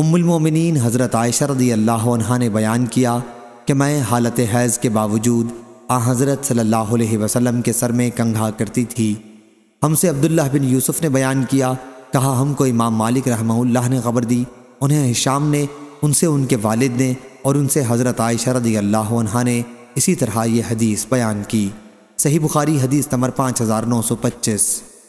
उम्मिलमिन हज़रत आयशा रदी अल्लाह ने बयान किया कि मैं हालत हैज़ के बावजूद आ हज़रत सल्ला वसम के सर में कंघा करती थी हमसे अब्दुल्ला बिन यूसुफ़ ने बयान किया कहा हमको इमाम मालिक रहमल्ला ने खबर दी उन्हें हिशाम ने उनसे उनके वालिद ने और उनसे हज़रत आयशा रदी अल्लाह ने इसी तरह यह हदीस बयान की सही बुखारी हदीस नंबर पाँच हज़ार नौ सौ पच्चीस